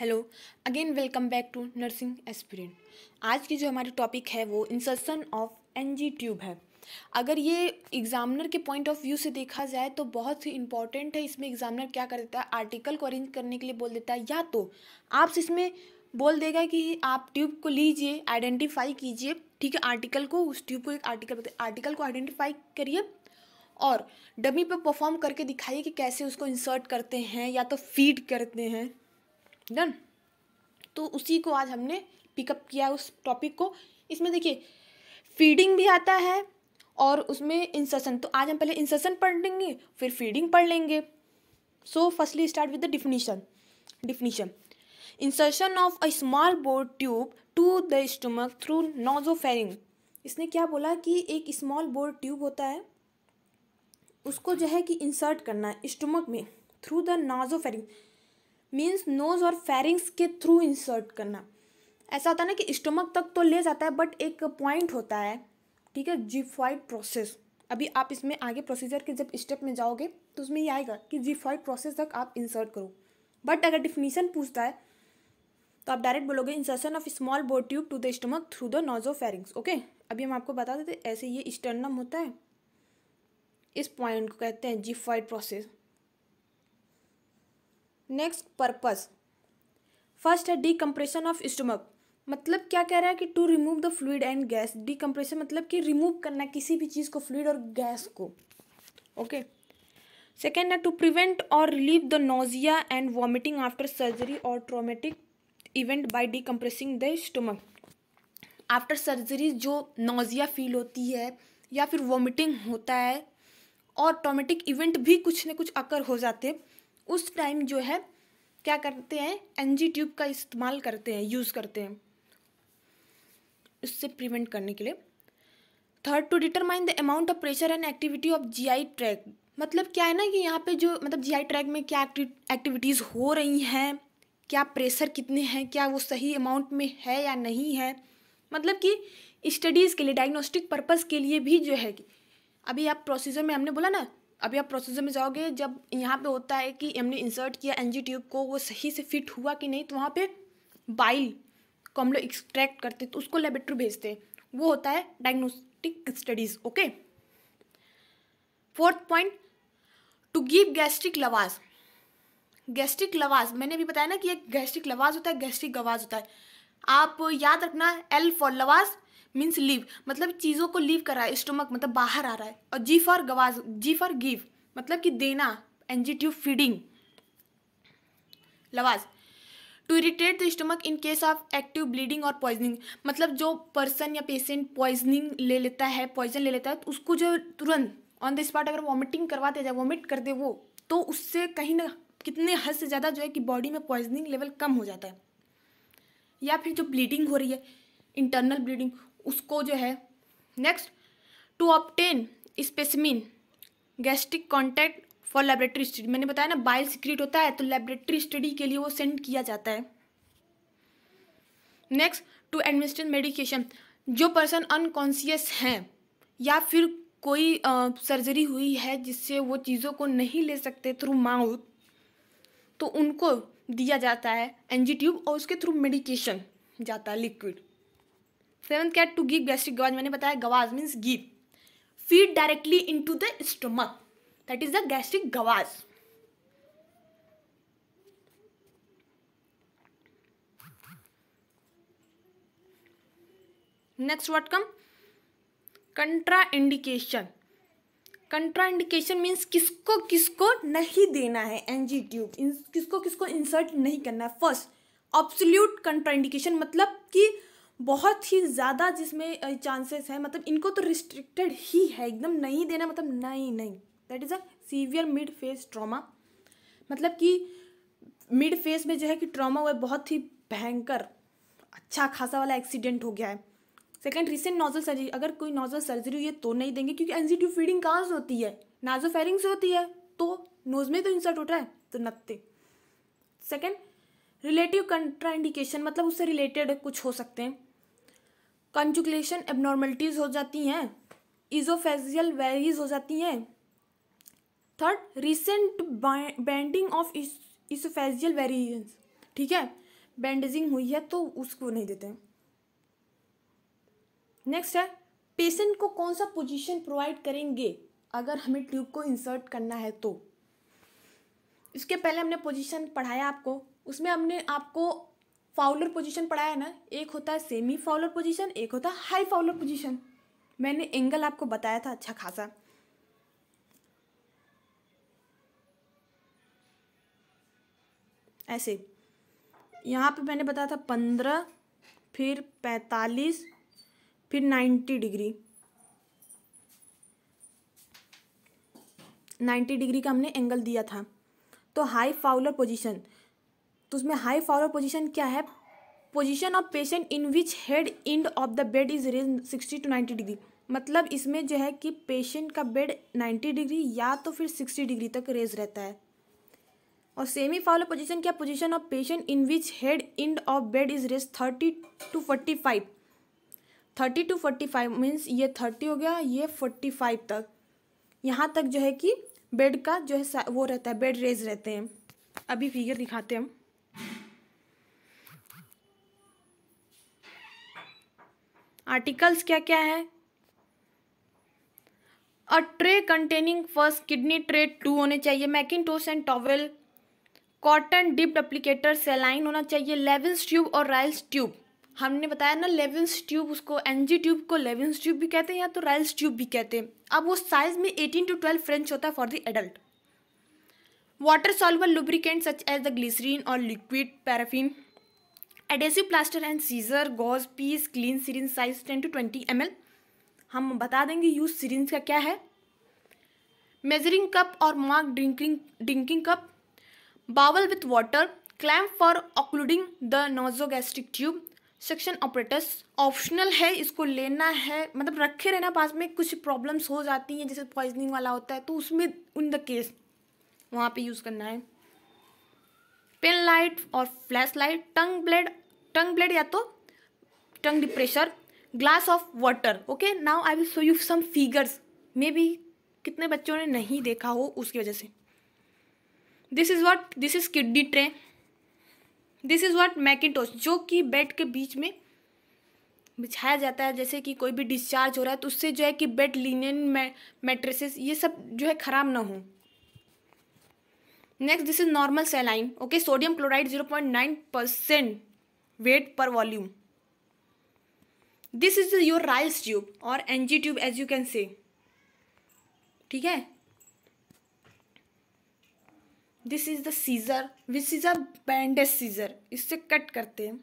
hello again welcome back to nursing aspirant आज की जो हमारी टॉपिक है वो इंसर्सन ऑफ एनजी ट्यूब है अगर ये एग्जामिनर के पॉइंट ऑफ व्यू से देखा जाए तो बहुत ही इंपॉर्टेंट है इसमें एग्जामिनर क्या कर देता है आर्टिकल को अरेंज करने के लिए बोल देता है या तो आपसे इसमें बोल देगा कि आप ट्यूब को लीजिए आइडेंटिफाई कीजिए ठीक है आर्टिकल को उस ट्यूब को एक आर्टिकल आर्टिकल को आइडेंटिफाई करिए और डमी पर परफॉर्म करके दिखाइए कि कैसे उसको इंसर्ट करते हैं या तो फीड करते हैं डन तो उसी को आज हमने पिकअप किया उस टॉपिक को इसमें देखिए फीडिंग भी आता है और उसमें इंसर्सन तो आज हम पहले इंसर्सन पढ़ लेंगे फिर फीडिंग पढ़ लेंगे so firstly start with the definition definition insertion of a small board tube to the stomach through nasopharynx इसने क्या बोला कि एक स्मॉल बोर्ड ट्यूब होता है उसको जो है कि इंसर्ट करना है स्टमक में through the pharynx means nose और फेरिंग्स के थ्रू इंसर्ट करना ऐसा होता है ना कि स्टमक तक तो ले जाता है बट एक पॉइंट होता है ठीक है जीफॉइड प्रोसेस अभी आप इसमें आगे प्रोसीजर के जब स्टेप में जाओगे तो उसमें ये आएगा कि जीफॉइड प्रोसेस तक आप इंसर्ट करो बट अगर डिफिनीशन पूछता है तो आप डायरेक्ट बोलोगे insertion of small bore tube to the stomach through the nasopharynx okay अभी हम आपको बता देते ऐसे ये स्टर्नम होता है इस पॉइंट को कहते हैं xiphoid process next purpose first है डीकम्प्रेशन ऑफ स्टमक मतलब क्या कह रहा है कि to remove the fluid and gas decompression मतलब कि रिमूव करना किसी भी चीज़ को फ्लूड और गैस को ओके सेकेंड है टू प्रिवेंट और relieve the nausea and vomiting after surgery और traumatic event by decompressing the stomach after surgery जो नोजिया फील होती है या फिर वॉमिटिंग होता है और ट्रोमेटिक इवेंट भी कुछ ना कुछ अकर हो जाते हैं उस टाइम जो है क्या करते हैं एन जी ट्यूब का इस्तेमाल करते हैं यूज़ करते हैं इससे प्रिवेंट करने के लिए third to determine the amount of pressure and activity of GI tract मतलब क्या है ना कि यहाँ पे जो मतलब जीआई ट्रैक में क्या एक्टिविटीज़ हो रही हैं क्या प्रेशर कितने हैं क्या वो सही अमाउंट में है या नहीं है मतलब कि स्टडीज़ के लिए डायग्नोस्टिक पर्पज़ के लिए भी जो है अभी आप प्रोसीजर में हमने बोला ना अभी आप प्रोसीजर में जाओगे जब यहाँ पे होता है कि हमने इंसर्ट किया एन जी ट्यूब को वो सही से फिट हुआ कि नहीं तो वहाँ पे बाइल को हम लोग एक्सट्रैक्ट करते तो उसको लेबोरेटरी भेजते वो होता है diagnostic studies okay fourth point to give gastric lavage gastric lavage मैंने भी बताया ना कि एक गैस्ट्रिक लवाज होता है गैस्ट्रिक गवाज होता है आप याद रखना L for lavage means leave मतलब चीज़ों को लीव कर रहा है स्टोमक मतलब बाहर आ रहा है और G for gavage G for give मतलब कि देना tube feeding lavage to irritate the stomach in case of active bleeding और पॉइजनिंग मतलब जो पर्सन या पेशेंट पॉइजनिंग ले लेता है पॉइजन ले लेता है तो उसको जो तुरंत ऑन द स्पॉट अगर वॉमिटिंग करवा दिया जाए वॉमिट कर दे वो तो उससे कहीं ना कितने हद से ज़्यादा जो है कि बॉडी में पॉइजनिंग लेवल कम हो जाता है या फिर जो ब्लीडिंग हो रही है इंटरनल ब्लीडिंग उसको जो है next to obtain specimen gastric contact for laboratory study मैंने बताया ना बाइल सीक्रेट होता है तो लेबोरेटरी स्टडी के लिए वो सेंड किया जाता है नेक्स्ट टू एडमिनिस्टर मेडिकेशन जो पर्सन अनकॉन्सियस हैं या फिर कोई सर्जरी हुई है जिससे वो चीज़ों को नहीं ले सकते थ्रू माउथ तो उनको दिया जाता है एनजी ट्यूब और उसके थ्रू मेडिकेशन जाता है लिक्विड सेवन क्या टू गिव गैस्ट्रिक गवाज मैंने बताया gavage means give feed directly into the stomach that is the gastric gavage next word come contraindication contraindication means किसको किसको नहीं देना है एनजी ट्यूब किसको किसको इंसर्ट नहीं करना है फर्स्ट ऑब्सोल्यूट कंट्रा इंडिकेशन मतलब कि बहुत ही ज़्यादा जिसमें चांसेस है मतलब इनको तो रिस्ट्रिक्टेड ही है एकदम नहीं देना मतलब नहीं नहीं that is a severe mid face trauma मतलब कि मिड फेस में जो है कि ट्रॉमा हुआ है बहुत ही भयंकर अच्छा खासा वाला एक्सीडेंट हो गया है सेकेंड रिसेंट नोजल सर्जरी अगर कोई नोजल सर्जरी हुई है तो नहीं देंगे क्योंकि एनजीट्यू फीडिंग कहाँ से होती है नाजो फेरिंग से होती है तो नोज में तो इंसर्ट होता है तो नत्ते सेकेंड रिलेटिव कंट्राइंडिकेशन मतलब उससे रिलेटेड कुछ हो सकते हैं कंजुगलेशन एबनॉर्मलिटीज़ हो जाती हैं इजोफेजियल वेरीज हो जाती हैं third recent banding of oesophageal variances ठीक है बैंडेजिंग हुई है तो उसको नहीं देते नेक्स्ट है पेशेंट को कौन सा पोजीशन प्रोवाइड करेंगे अगर हमें ट्यूब को इंसर्ट करना है तो इसके पहले हमने पोजीशन पढ़ाया आपको उसमें हमने आपको फाउलर पोजीशन पढ़ा है ना एक होता है सेमी फाउलर पोजीशन एक होता है हाई फाउलर पोजीशन मैंने एंगल आपको बताया था अच्छा खासा ऐसे यहाँ पे मैंने बताया था पंद्रह फिर पैंतालीस फिर नाइन्टी डिग्री नाइन्टी डिग्री का हमने एंगल दिया था तो हाई फाउलर पोजीशन तो उसमें हाई फॉलो पोजीशन क्या है position of patient in which head end of the bed is raise sixty to ninety degree मतलब इसमें जो है कि पेशेंट का बेड नाइन्टी डिग्री या तो फिर सिक्सटी डिग्री तक रेज रहता है और सेमी फॉलो पोजीशन क्या position of patient in which head end of bed is raise thirty to forty five thirty to forty five means ये थर्टी हो गया ये फोर्टी फाइव तक यहाँ तक जो है कि बेड का जो है वो रहता है बेड रेज रहते हैं अभी फिगर दिखाते हैं हम आर्टिकल्स क्या क्या है a tray containing first kidney tray two होने चाहिए tosh and towel cotton dip applicator saline होना चाहिए लेविन्स ट्यूब और राइल्स ट्यूब हमने बताया ना लेविन्स ट्यूब उसको एनजी ट्यूब को लेविन्स ट्यूब भी कहते हैं या तो राइल्स ट्यूब भी कहते हैं अब वो साइज में एटीन टू ट्वेल्व फ्रेंच होता है for the adult water solver lubricant such as the glycerine और liquid paraffin adhesive plaster and scissor gauze piece clean syringe size ten to twenty M हम बता देंगे यूज सीरिंज का क्या है measuring cup और mark drinking drinking cup bowl with water clamp for occluding the nasogastric tube suction apparatus optional है इसको लेना है मतलब रखे रहना पास में कुछ प्रॉब्लम्स हो जाती हैं जैसे पॉइजनिंग वाला होता है तो उसमें उन द केस वहाँ पे यूज़ करना है पेन लाइट और flash light tongue blade tongue blade या तो tongue depressor glass of water okay now I will show you some figures maybe कितने बच्चों ने नहीं देखा हो उसकी वजह से this is what this is kidney tray this is what mackintosh जो कि बेड के बीच में बिछाया जाता है जैसे कि कोई भी डिस्चार्ज हो रहा है तो उससे जो है कि बेड लिनन मेट्रेसेस ये सब जो है ख़राब ना हो next this is normal saline okay sodium chloride zero point nine percent weight per volume this is your Ryle's tube और NG tube as you can say ठीक है this is the scissor which is a bandage scissor इससे cut करते हैं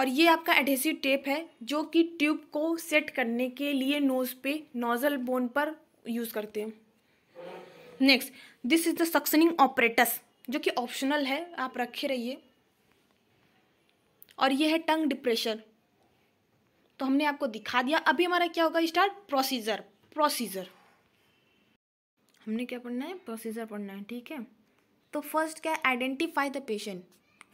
और ये आपका adhesive tape है जो कि ट्यूब को सेट करने के लिए नोज पे नोजल बोन पर यूज़ करते हैं next this is the suctioning apparatus जो कि ऑप्शनल है आप रखे रहिए और ये है टंग डिप्रेशन तो हमने आपको दिखा दिया अभी हमारा क्या होगा स्टार्ट प्रोसीजर प्रोसीजर हमने क्या पढ़ना है प्रोसीजर पढ़ना है ठीक है तो फर्स्ट क्या है आइडेंटिफाई द पेशेंट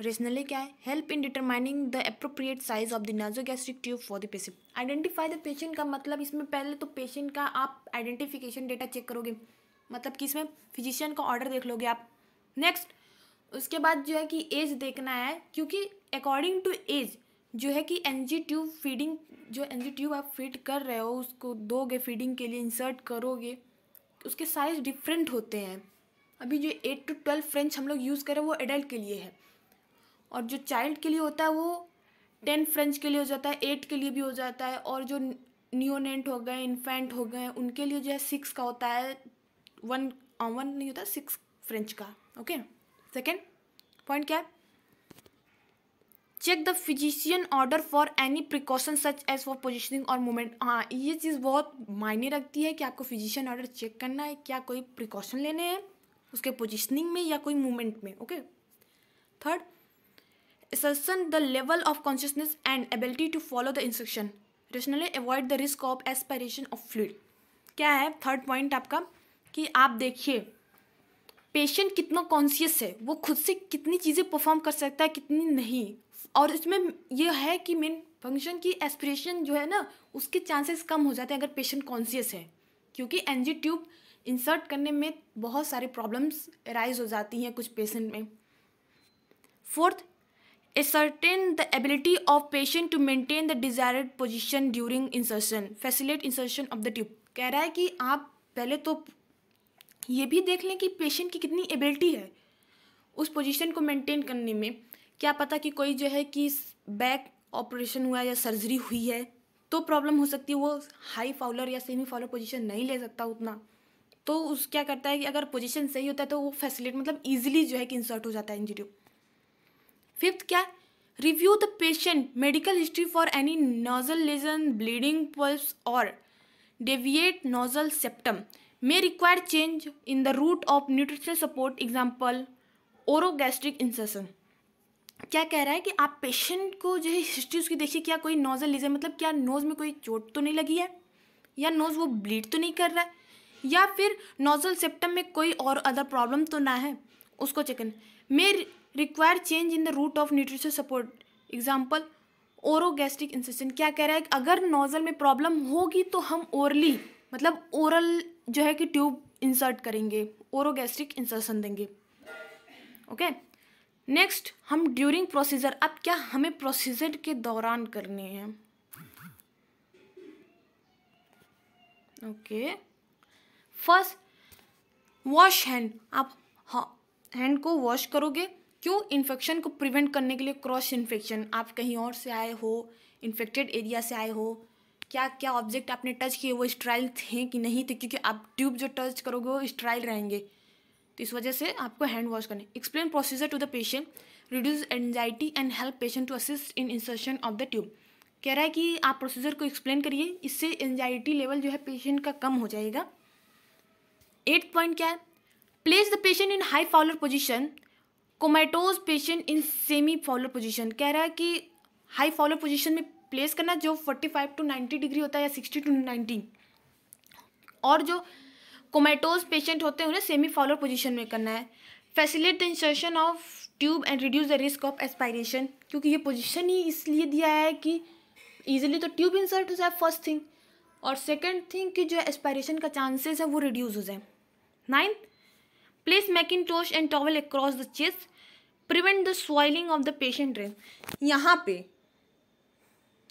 रेशनली क्या है help in determining the appropriate size of the gastric tube for the patient identify the patient का मतलब इसमें पहले तो पेशेंट का आप आइडेंटिफिकेशन डेटा चेक करोगे मतलब कि इसमें फिजिशियन का ऑर्डर देख लोगे आप नेक्स्ट उसके बाद जो है कि एज देखना है क्योंकि अकॉर्डिंग टू एज जो है कि एन जी ट्यूब फीडिंग जो एन जी ट्यूब आप फीड कर रहे हो उसको दोगे फीडिंग के लिए इंसर्ट करोगे उसके साइज़ डिफरेंट होते हैं अभी जो एट टू ट्वेल्व फ्रेंच हम लोग यूज़ करें वो एडल्ट के लिए है और जो चाइल्ड के लिए होता है वो टेन फ्रेंच के लिए हो जाता है एट के लिए भी हो जाता है और जो न्यूनेंट हो गए इन्फेंट हो गए उनके लिए जो है सिक्स का होता है वन ऑमन नहीं होता सिक्स फ्रेंच का ओके सेकेंड पॉइंट क्या है check the physician order for any precaution such as for positioning और मूवमेंट हाँ ये चीज़ बहुत मायने रखती है कि आपको फिजिशियन ऑर्डर चेक करना है क्या कोई प्रिकॉशन लेने हैं उसके पोजिशनिंग में या कोई मूवमेंट में okay third ascertain the level of consciousness and ability to follow the instruction rationally avoid the risk of aspiration of fluid क्या है थर्ड पॉइंट आपका कि आप देखिए पेशेंट कितना कॉन्शियस है वो खुद से कितनी चीज़ें परफॉर्म कर सकता है कितनी नहीं और इसमें यह है कि मेन फंक्शन की एस्पिरेशन जो है ना उसके चांसेस कम हो जाते हैं अगर पेशेंट कॉन्शियस है क्योंकि एन ट्यूब इंसर्ट करने में बहुत सारे प्रॉब्लम्स एराइज हो जाती हैं कुछ पेशेंट में fourth certain the ability of patient to maintain the desire position during insertion facilitate insertion of the tube कह रहा है कि आप पहले तो ये भी देख लें कि पेशेंट की कितनी एबिलिटी है उस पोजीशन को मेंटेन करने में क्या पता कि कोई जो है कि बैक ऑपरेशन हुआ या सर्जरी हुई है तो प्रॉब्लम हो सकती है वो हाई फाउलर या सेमी फाउलर पोजीशन नहीं ले सकता उतना तो उस क्या करता है कि अगर पोजीशन सही होता है तो वो फैसिलिट मतलब ईजिली जो है कि इंसर्ट हो जाता है इंजरी फिफ्थ क्या review the patient medical history for any nasal lesion bleeding pulse और deviate nasal septum may require change in the route of nutritional support example orogastric insertion क्या कह रहा है कि आप पेशेंट को जो है हिस्ट्री उसकी देखिए क्या कोई नोजल लीजिए मतलब क्या नोज़ में कोई चोट तो नहीं लगी है या नोज़ वो ब्लीड तो नहीं कर रहा है या फिर नोजल सिप्टम में कोई और अदर प्रॉब्लम तो ना है उसको check may require change in the route of nutrition support example orogastric insertion क्या कह रहा है अगर नोज़ल में प्रॉब्लम होगी तो हम ओरली मतलब ओरल जो है कि ट्यूब इंसर्ट करेंगे ओरोगैस्ट्रिक इंसर्शन देंगे ओके नेक्स्ट हम ड्यूरिंग प्रोसीजर अब क्या हमें प्रोसीजर के दौरान करने हैं ओके फर्स्ट वॉश हैंड आप हैंड हाँ, को वॉश करोगे क्यों इन्फेक्शन को प्रिवेंट करने के लिए क्रॉस इन्फेक्शन आप कहीं और से आए हो इन्फेक्टेड एरिया से आए हो क्या क्या ऑब्जेक्ट आपने टच किए वो स्ट्राइल थे कि नहीं थे क्योंकि आप ट्यूब जो टच करोगे वो स्ट्राइल रहेंगे तो इस वजह से आपको हैंड वॉश करने explain procedure to the patient reduce anxiety and help patient to assist in insertion of the tube कह रहा है कि आप प्रोसीजर को एक्सप्लेन करिए इससे एनजाइटी लेवल जो है पेशेंट का कम हो जाएगा एट पॉइंट क्या है place the patient in high Fowler position comatose patient in semi Fowler position कह रहा है कि हाई फॉलर पोजिशन में प्लेस करना जो forty five to ninety degree होता है या सिक्सटी टू नाइन्टी और जो कोमेटोज पेशेंट होते हैं उन्हें सेमी फॉलोर पोजिशन में करना है facilitate the insertion of tube and reduce the risk of aspiration क्योंकि ये पोजिशन ही इसलिए दिया है कि ईजिली तो ट्यूब इंसर्ट हो जाए फर्स्ट थिंग और सेकेंड थिंग कि जो एस्पायरेशन का चांसेस है वो रिड्यूस हो जाए ninth place mackintosh and towel across the chest prevent the soiling of the patient dress यहाँ पे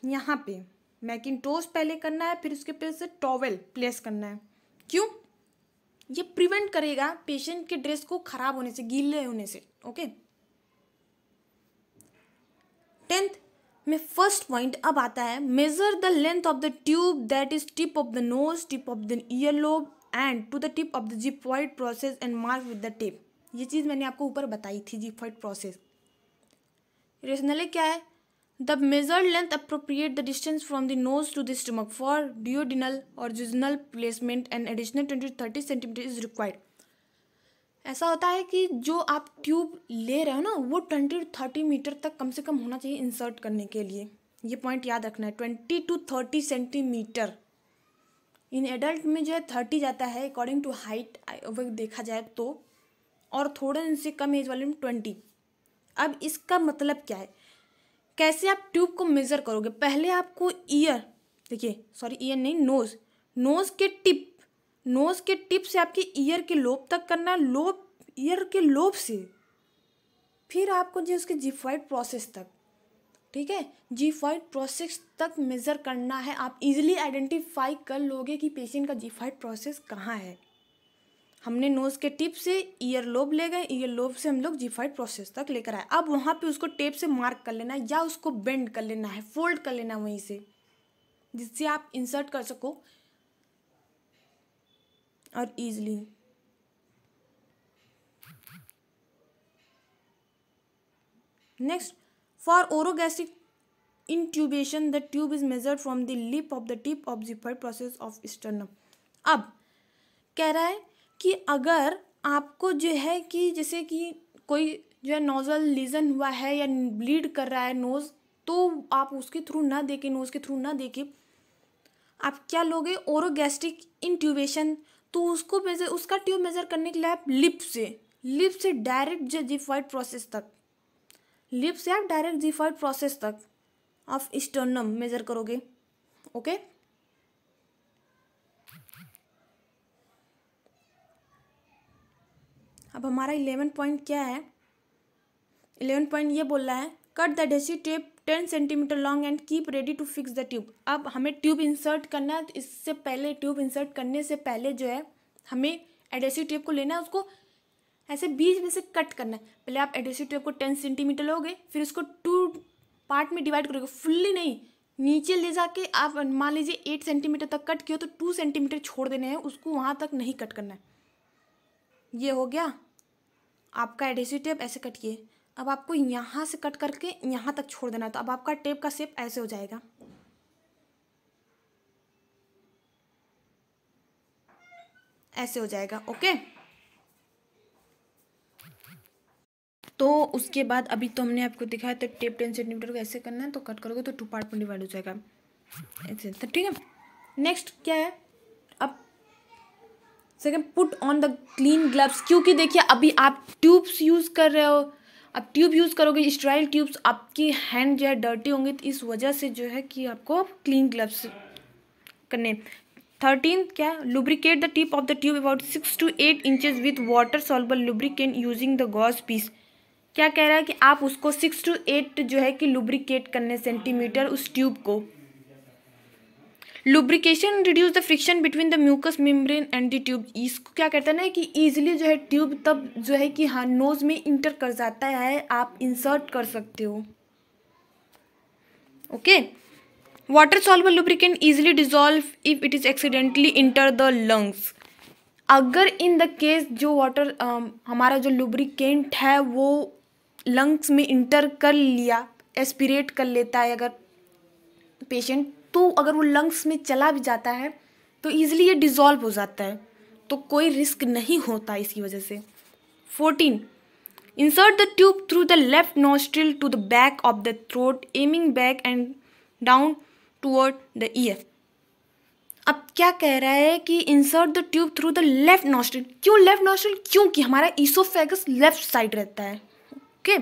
यहाँ पे मैकिनटोश पहले करना है फिर उसके पे से टॉवेल प्लेस करना है क्यों ये प्रिवेंट करेगा पेशेंट के ड्रेस को खराब होने से गीले होने से ओके टेंथ में फर्स्ट पॉइंट अब आता है measure the length of the tube that is tip of the nose tip of the ear lobe and to the tip of the white process and mark with the tip ये चीज़ मैंने आपको ऊपर बताई थी वाइट प्रोसेस रेशनल क्या है the measure length appropriate the distance from the nose to the stomach for duodenal और jejunal placement and additional twenty thirty centimetre is required ऐसा होता है कि जो आप ट्यूब ले रहे हो ना वो ट्वेंटी टू थर्टी मीटर तक कम से कम होना चाहिए इंसर्ट करने के लिए ये पॉइंट याद रखना है twenty to thirty centimetre in adult में जो है थर्टी जाता है अकॉर्डिंग टू हाइट अगर देखा जाए तो और थोड़े इनसे कम एज वाले में ट्वेंटी अब इसका मतलब क्या है कैसे आप ट्यूब को मेज़र करोगे पहले आपको ईयर देखिए सॉरी ईयर नहीं नोज़ नोज़ के टिप नोज़ के टिप से आपके ईयर के लोब तक करना है लोब ईयर के लोब से फिर आपको जो उसके जीफाइड प्रोसेस तक ठीक है जीफाइड प्रोसेस तक मेज़र करना है आप इजीली आइडेंटिफाई कर लोगे कि पेशेंट का जीफाइड प्रोसेस कहाँ है हमने नोज़ के टिप से ईयर लोब ले गए ईयर लोब से हम लोग जीफाइड प्रोसेस तक लेकर आए अब वहाँ पे उसको टेप से मार्क कर लेना है या उसको बेंड कर लेना है फोल्ड कर लेना वहीं से जिससे आप इंसर्ट कर सको और easily next for orogastric intubation the tube is measured from the lip of the tip of the process of sternum अब कह रहा है कि अगर आपको जो है कि जैसे कि कोई जो है नोज़ल लीजन हुआ है या ब्लीड कर रहा है नोज़ तो आप उसके थ्रू ना देखें नोज़ के थ्रू ना देखें आप क्या लोगे ओरोगैस्ट्रिक इंट्यूबेशन तो उसको मेजर उसका ट्यूब मेजर करने के लिए आप लिप से लिप से डायरेक्ट जो जिफाइड प्रोसेस तक लिप से आप डायरेक्ट जीफाइड प्रोसेस तक आप स्टर्नम मेजर करोगे ओके अब हमारा इलेवन पॉइंट क्या है इलेवन पॉइंट ये बोल रहा है कट द डेसी tape ten centimetre long and keep ready to fix the tube अब हमें ट्यूब इंसर्ट करना है इससे पहले ट्यूब इंसर्ट करने से पहले जो है हमें एडेसिव टेप को लेना है उसको ऐसे बीच में से कट करना है पहले आप एडेसिव टेप को टेन सेंटीमीटर लोगे फिर उसको टू पार्ट में डिवाइड करोगे फुल्ली नहीं नीचे ले जाके आप मान लीजिए एट सेंटीमीटर तक कट किया तो टू सेंटीमीटर छोड़ देने हैं उसको वहाँ तक नहीं कट करना है ये हो गया आपका एडेसिव टेप ऐसे कटिए अब आपको यहाँ से कट करके यहाँ तक छोड़ देना है तो अब आपका टेप का शेप ऐसे हो जाएगा ऐसे हो जाएगा ओके तो उसके बाद अभी तो हमने आपको दिखाया तो टेप टेन सेंटीमीटर को ऐसे करना है तो कट करोगे तो टू पार्ट में डिवाइड हो जाएगा ऐसे तो ठीक है नेक्स्ट क्या है second put on the clean gloves क्योंकि देखिए अभी आप ट्यूब्स यूज़ कर रहे हो आप ट्यूब यूज़ करोगे स्ट्राइल ट्यूब्स आपकी हैंड जो है डर्टी होंगे तो इस वजह से जो है कि आपको क्लीन ग्लव्स करने थर्टीन क्या lubricate the tip of the tube about six to eight inches with water soluble lubricate using the gauze piece क्या कह रहा है कि आप उसको सिक्स टू एट जो है कि लुब्रिकेट करने सेंटीमीटर उस ट्यूब को lubrication reduce the friction between the mucous membrane and the tube इसको क्या कहते हैं ना कि ईजिली जो है ट्यूब तब जो है कि हाँ नोज में इंटर कर जाता है आप इंसर्ट कर सकते हो okay water solver lubricant easily dissolve if it is accidentally enter the lungs अगर इन द केस जो वाटर हमारा जो लुब्रिकेंट है वो लंग्स में इंटर कर लिया एस्पिरेट कर लेता है अगर पेशेंट तो अगर वो लंग्स में चला भी जाता है तो ईज़िली ये डिजॉल्व हो जाता है तो कोई रिस्क नहीं होता इसकी वजह से fourteen insert the tube through the left nostril to the back of the throat aiming back and down toward the ear अब क्या कह रहा है कि insert the tube through the left nostril क्यों लेफ्ट नोस्ट्रिल क्योंकि हमारा ईसोफेगस लेफ्ट साइड रहता है okay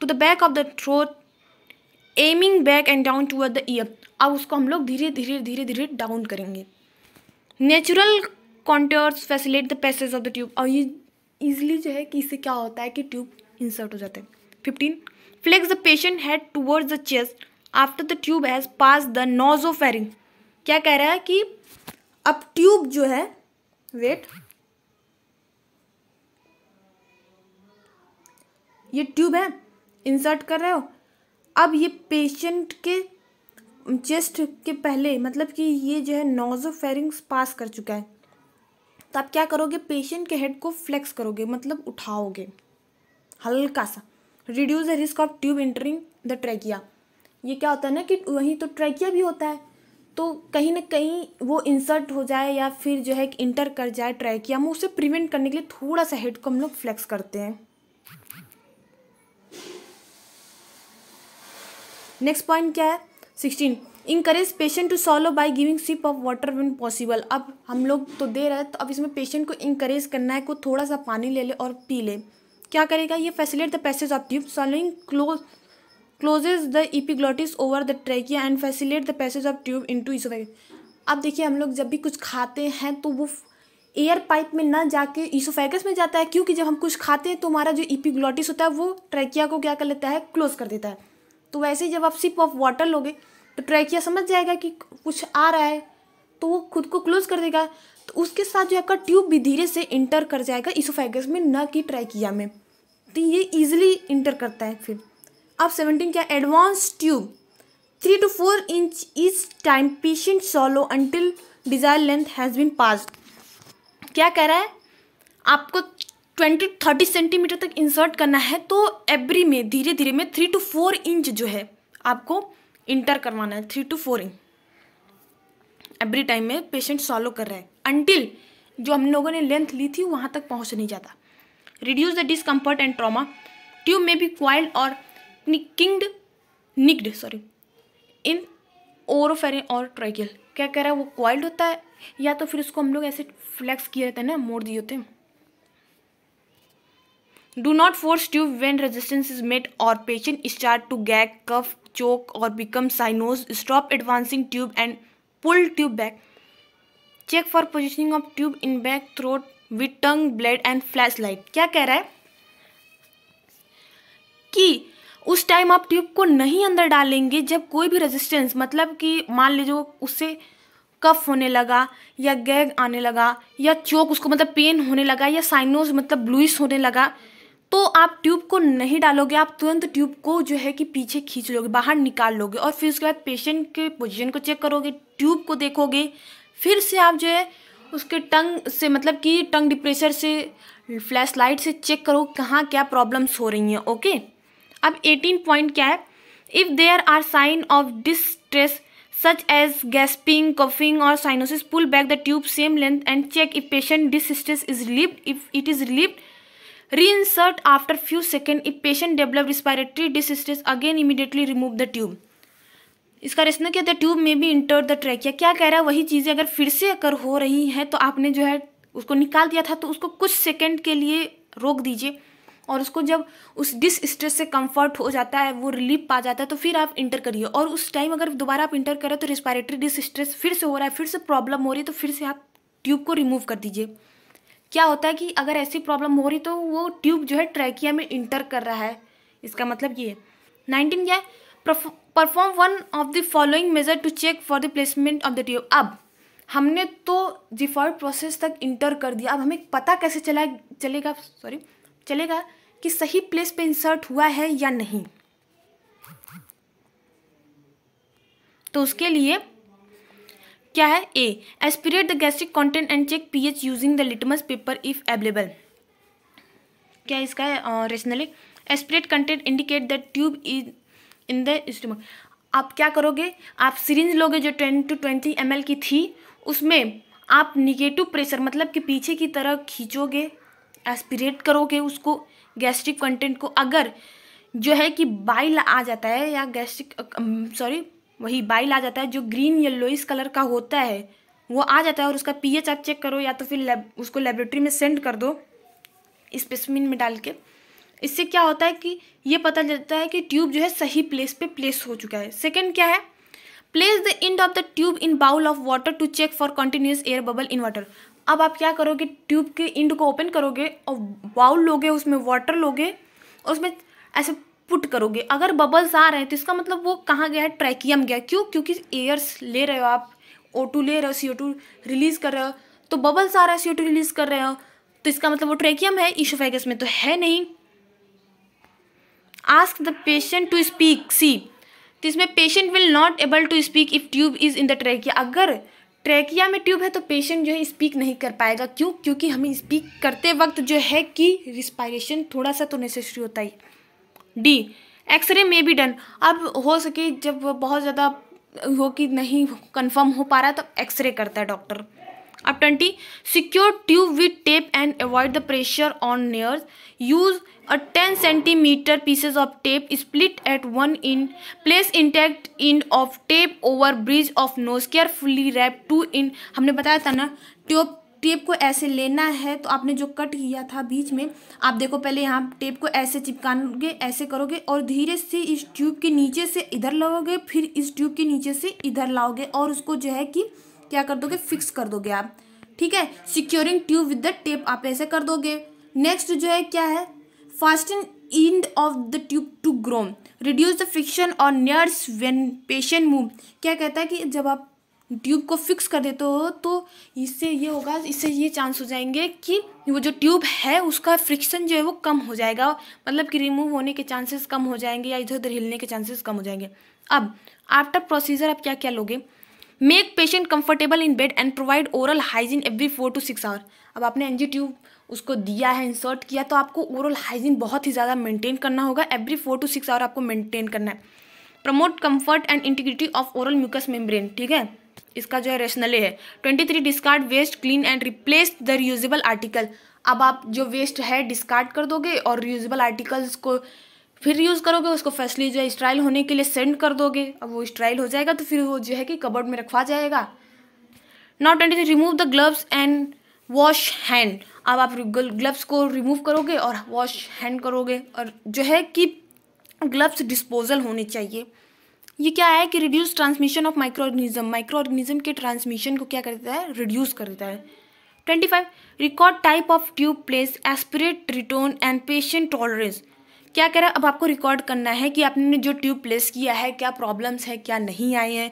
to the back of the throat aiming back and down toward the ear अब उसको हम लोग धीरे धीरे धीरे धीरे डाउन करेंगे natural contours facilitate the passage of the tube और ये ईजिली जो है कि इससे क्या होता है कि ट्यूब इंसर्ट हो जाते हैं fifteen flex the patient head towards the chest after the tube has pass the nasopharynx क्या कह रहा है कि अब ट्यूब जो है वेट ये ट्यूब है इंसर्ट कर रहे हो अब ये पेशेंट के चेस्ट के पहले मतलब कि ये जो है नोजो फेरिंग्स पास कर चुका है तो आप क्या करोगे पेशेंट के हेड को फ्लेक्स करोगे मतलब उठाओगे हल्का सा reduce the risk of tube entering the trachea ये क्या होता है ना कि वहीं तो ट्रैकिया भी होता है तो कहीं ना कहीं वो इंसर्ट हो जाए या फिर जो है कि इंटर कर जाए ट्रैकिया में उसे प्रिवेंट करने के लिए थोड़ा सा हेड को हम लोग फ्लेक्स करते हैं नेक्स्ट पॉइंट क्या है sixteen encourage patient to swallow by giving sip of water when possible अब हम लोग तो दे रहे हैं तो अब इसमें पेशेंट को इंकरेज करना है को थोड़ा सा पानी ले ले और पी ले क्या करेगा ये facilitate the passage of tube swallowing close closes the epiglottis over the trachea and facilitate the passage of tube into अब देखिए हम लोग जब भी कुछ खाते हैं तो वो एयर पाइप में ना जाके ईसोफेगस में जाता है क्योंकि जब हम कुछ खाते हैं तो हमारा जो इपिग्लोटिस होता है वो ट्रैकिया को क्या कर लेता है क्लोज कर देता है तो वैसे ही जब आप सिप ऑफ वाटर लोगे तो ट्रैकिया समझ जाएगा कि कुछ आ रहा है तो वो खुद को क्लोज कर देगा तो उसके साथ जो आपका ट्यूब भी धीरे से इंटर कर जाएगा इसोफेगस में न कि ट्रैकिया में तो ये ईजिली इंटर करता है फिर अब सेवनटीन क्या advance tube three to four inch is time patient swallow until desire length has been pass क्या कह रहा है आपको ट्वेंटी थर्टी सेंटीमीटर तक इंसर्ट करना है तो एवरी में धीरे धीरे में थ्री टू फोर इंच जो है आपको इंटर करवाना है three to four inch every time में पेशेंट सॉलो कर रहा है अनटिल जो हम लोगों ने लेंथ ली थी वहाँ तक पहुँच नहीं जाता reduce the discomfort and trauma tube में भी क्वाइल्ड और किंग्ड निक्ड सॉरी इन ओरोफेरिन और ट्राइकिल क्या कह रहा है वो क्वाइल्ड होता है या तो फिर उसको हम लोग ऐसे फ्लैक्स किए रहते हैं ना मोड़ दिए होते हैं do not force tube when resistance is made और patient start to gag cough choke और become cyanosed stop advancing tube and pull tube back check for positioning of tube in back throat with tongue blade and flash light क्या कह रहा है कि उस time आप tube को नहीं अंदर डालेंगे जब कोई भी रेजिस्टेंस मतलब कि मान लीजिए उससे कफ होने लगा या गैग आने लगा या चोक उसको मतलब पेन होने लगा या साइनोज मतलब ब्लूइस होने लगा तो आप ट्यूब को नहीं डालोगे आप तुरंत ट्यूब को जो है कि पीछे खींच लोगे बाहर निकाल लोगे और फिर उसके बाद पेशेंट के पोजीशन को चेक करोगे ट्यूब को देखोगे फिर से आप जो है उसके टंग से मतलब कि टंग डिप्रेशर से फ्लैश लाइट से चेक करो कहाँ क्या प्रॉब्लम्स हो रही हैं ओके अब एटीन पॉइंट क्या है if there are sign of distress such as gasping coughing और cyanosis pull back the tube same length and check if patient distress is relieve if it is relieved reinsert after few second if patient develop respiratory distress again immediately remove the tube इसका रेस्ना क्या था tube में भी enter the trachea क्या कह रहा है वही चीज़ें अगर फिर से अगर हो रही हैं तो आपने जो है उसको निकाल दिया था तो उसको कुछ सेकंड के लिए रोक दीजिए और उसको जब उस डिस स्ट्रेस से कंफर्ट हो जाता है वो रिलीफ पा जाता है तो फिर आप इंटर करिए और उस टाइम अगर दोबारा आप इंटर करें तो रिस्पायरेटरी डिस स्ट्रेस फिर से हो रहा है फिर से प्रॉब्लम हो रही है तो फिर से आप ट्यूब को रिमूव कर दीजिए क्या होता है कि अगर ऐसी प्रॉब्लम हो रही तो वो ट्यूब जो है ट्रैकिया में इंटर कर रहा है इसका मतलब ये नाइनटीन क्या है perform one of the following measure to check for the placement of the tube अब हमने तो डिफॉल्ट प्रोसेस तक इंटर कर दिया अब हमें पता कैसे चला चलेगा सॉरी चलेगा कि सही प्लेस पे इंसर्ट हुआ है या नहीं तो उसके लिए क्या है A aspirate the gastric content and check P H using the litmus paper if available क्या इसका है rationally aspirate content indicate the tube is in the stomach आप क्या करोगे आप सीरेंज लोगे जो टेन टू ट्वेंटी एम की थी उसमें आप निगेटिव प्रेशर मतलब कि पीछे की तरह खींचोगे एस्पिरेट करोगे उसको गैस्ट्रिक कंटेंट को अगर जो है कि बाइल आ जाता है या गैस्ट्रिक सॉरी वही बाइल आ जाता है जो ग्रीन येल्लो इस कलर का होता है वो आ जाता है और उसका पीएच आप चेक करो या तो फिर लेब उसको लेबोरेटरी में सेंड कर दो स्पेसमिन में डाल के इससे क्या होता है कि ये पता चलता है कि ट्यूब जो है सही प्लेस पे प्लेस हो चुका है सेकेंड क्या है place the end of the tube in bowl of water to check for continuous air bubble in water अब आप क्या करोगे ट्यूब के इंड को ओपन करोगे और बाउल लोगे उसमें वाटर लोगे और उसमें ऐसे पुट करोगे अगर बबल्स आ रहे हैं तो इसका मतलब वो कहाँ गया है ट्रैकियम गया क्यों क्योंकि एयर्स ले रहे हो आप ओ टू ले रहे हो सी ओ टू रिलीज़ कर रहे हो तो बबल्स आ रहे हैं सी ओ टू रिलीज़ कर रहे हो तो इसका मतलब वो ट्रैकियम है ईशोफेगस में तो है नहीं ask the patient to speak see तो इसमें patient will not able to speak if tube is in the trachea अगर ट्रैकिया में ट्यूब है तो पेशेंट जो है स्पीक नहीं कर पाएगा क्यों क्योंकि हमें स्पीक करते वक्त जो है कि रिस्पायरेशन थोड़ा सा तो नेसेसरी होता ही डी एक्सरे में भी डन अब हो सके जब बहुत ज़्यादा हो कि नहीं कंफर्म हो पा रहा तो एक्सरे करता है डॉक्टर अब twenty secure tube with tape and avoid the pressure on nares use a ten centimetre pieces of tape split at one in place intact in of tape over bridge of nose carefully wrap two in हमने बताया था ना tube tape को ऐसे लेना है तो आपने जो कट किया था बीच में आप देखो पहले यहाँ टेप को ऐसे चिपकाओगे ऐसे करोगे और धीरे से इस ट्यूब के नीचे से इधर लाओगे फिर इस ट्यूब के नीचे से इधर लाओगे और उसको जो है कि क्या कर दोगे फिक्स कर दोगे आप ठीक है securing tube with the tape आप ऐसे कर दोगे नेक्स्ट जो है क्या है fasten end of the tube to groom reduce the friction और नियर्स वेन पेशेंट मूव क्या कहता है कि जब आप ट्यूब को फिक्स कर देते हो तो इससे ये होगा इससे ये चांस हो जाएंगे कि वो जो ट्यूब है उसका फ्रिक्शन जो है वो कम हो जाएगा मतलब कि रिमूव होने के चांसेस कम हो जाएंगे या इधर उधर हिलने के चांसेस कम हो जाएंगे अब आफ्टर प्रोसीजर आप क्या क्या लोगे make patient comfortable in bed and provide oral hygiene every four to six hour अब आपने एनजी ट्यूब उसको दिया है इंसर्ट किया तो आपको ओरल हाइजीन बहुत ही ज़्यादा मेंटेन करना होगा every four to six hour आपको मेंटेन करना है promote comfort and integrity of oral mucous membrane ठीक है इसका जो है रेशनल है twenty three discard waste clean and replace the reusable article अब आप जो वेस्ट है डिस्कार्ड कर दोगे और रियूजेबल आर्टिकल्स को फिर यूज़ करोगे उसको फैसली जो है स्ट्राइल होने के लिए सेंड कर दोगे अब वो स्ट्राइल हो जाएगा तो फिर वो जो है कि कबर्ड में रखवा जाएगा now twenty three remove the gloves and wash hand अब आप ग्लव्स को रिमूव करोगे और वॉश हैंड करोगे और जो है कि ग्लव्स डिस्पोजल होने चाहिए ये क्या है कि reduce transmission of micro organism micro organism के ट्रांसमिशन को क्या कर देता है रिड्यूस कर देता है twenty five record type of tube place aspirate return and patient tolerance क्या कह रहा है अब आपको रिकॉर्ड करना है कि आपने जो ट्यूब प्लेस किया है क्या प्रॉब्लम्स है क्या नहीं आए हैं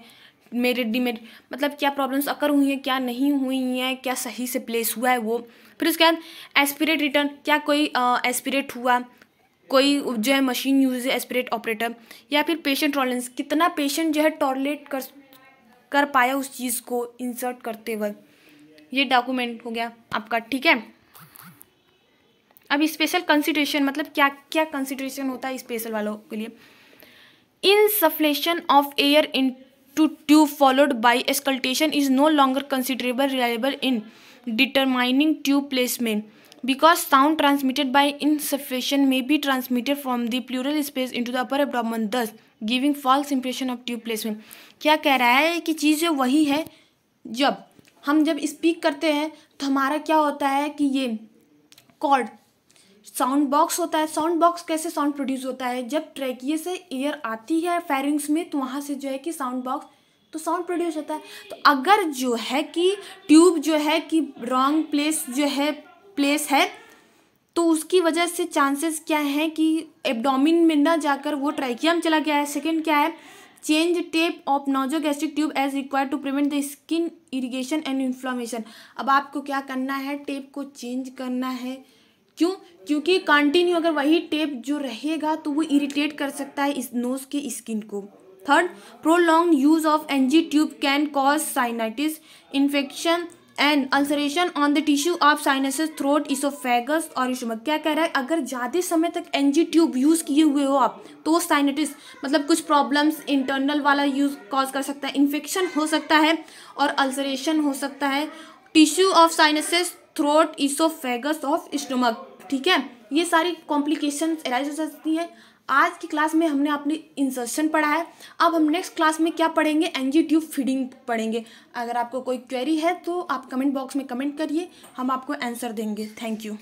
मेरिट डिमेरिट मतलब क्या प्रॉब्लम्स अकर हुई हैं क्या नहीं हुई हैं क्या सही से प्लेस हुआ है वो फिर उसके बाद एस्पिरेट रिटर्न क्या कोई एस्पिरेट हुआ कोई जो है मशीन यूज एस्पिरेट ऑपरेटर या फिर पेशेंट टॉलरेंस कितना पेशेंट जो है टॉयलेट कर कर पाया उस चीज़ को इंसर्ट करते वक्त ये डॉक्यूमेंट हो गया आपका ठीक है अब स्पेशल कंसिड्रेशन मतलब क्या क्या कंसिड्रेशन होता है स्पेशल वालों के लिए insufflation of air into tube followed by auscultation is no longer considerable reliable in determining tube placement because sound transmitted by may be transmitted from the pleural space into the upper abdomen thus giving false impression of tube placement क्या कह रहा है कि चीज़ जो वही है जब हम जब स्पीक करते हैं तो हमारा क्या होता है कि ये कॉर्ड साउंड बॉक्स होता है साउंड बॉक्स कैसे साउंड प्रोड्यूस होता है जब ट्रैकिए से एयर आती है फेरिंग्स में तो वहाँ से जो है कि साउंड बॉक्स तो साउंड प्रोड्यूस होता है तो अगर जो है कि ट्यूब जो है कि रॉन्ग प्लेस जो है प्लेस है तो उसकी वजह से चांसेस क्या हैं कि एबडोमिन में ना जाकर वो ट्राइकियम चला गया है सेकंड क्या है change tape of nasogastric tube as required to prevent the skin irrigation and inflammation अब आपको क्या करना है टेप को चेंज करना है क्यों क्योंकि कंटिन्यू अगर वही टेप जो रहेगा तो वो इरिटेट कर सकता है इस नोज के स्किन को third prolong use of NG tube can cause sinusitis infection and ulceration on the tissue of sinuses throat oesophagus और इसोमक क्या कह रहा है अगर ज़्यादा समय तक एन जी ट्यूब यूज़ किए हुए हो आप तो साइनेटिस मतलब कुछ प्रॉब्लम्स इंटरनल वाला यूज कॉज कर सकता है इन्फेक्शन हो सकता है और अल्सरेशन हो सकता है tissue of sinuses throat oesophagus of stomach ठीक है ये सारी कॉम्प्लिकेशन एराइज हो सकती हैं आज की क्लास में हमने अपनी इंसर्शन पढ़ा है अब हम नेक्स्ट क्लास में क्या पढ़ेंगे एनजी ट्यूब फीडिंग पढ़ेंगे अगर आपको कोई क्वेरी है तो आप कमेंट बॉक्स में कमेंट करिए हम आपको आंसर देंगे थैंक यू